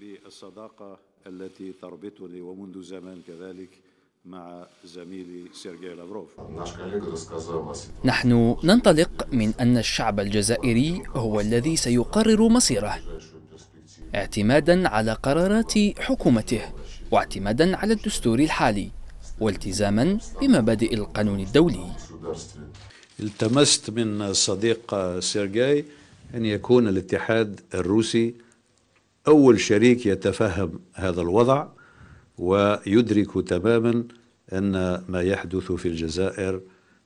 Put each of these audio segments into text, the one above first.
للصداقة التي تربطني ومنذ زمان كذلك مع زميلي سيرجي لافروف نحن ننطلق من أن الشعب الجزائري هو الذي سيقرر مصيره اعتمادا على قرارات حكومته واعتمادا على الدستور الحالي والتزاما بمبادئ القانون الدولي التمست من صديق سيرجاي أن يكون الاتحاد الروسي أول شريك يتفهم هذا الوضع ويدرك تماما أن ما يحدث في الجزائر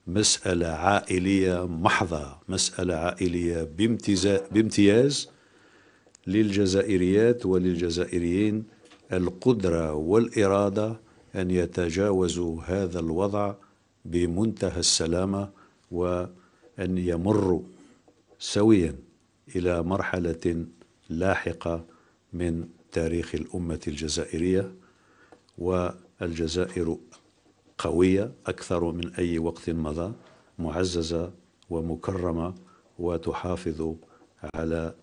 مسألة عائلية محضة مسألة عائلية بامتياز للجزائريات وللجزائريين القدرة والإرادة أن يتجاوزوا هذا الوضع بمنتهى السلامة وأن يمروا سويا إلى مرحلة لاحقة من تاريخ الأمة الجزائرية والجزائر قوية أكثر من أي وقت مضى معززة ومكرمة وتحافظ على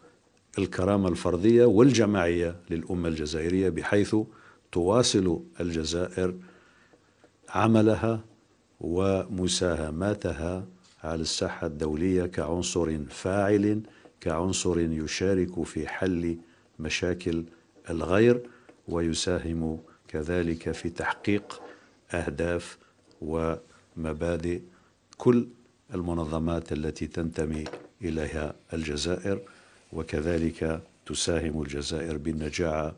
الكرامة الفردية والجماعية للأمة الجزائرية بحيث تواصل الجزائر عملها ومساهماتها على الساحة الدولية كعنصر فاعل كعنصر يشارك في حل مشاكل الغير ويساهم كذلك في تحقيق أهداف ومبادئ كل المنظمات التي تنتمي إليها الجزائر وكذلك تساهم الجزائر بالنجاعة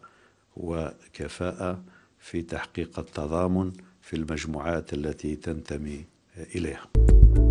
وكفاءة في تحقيق التضامن في المجموعات التي تنتمي اليها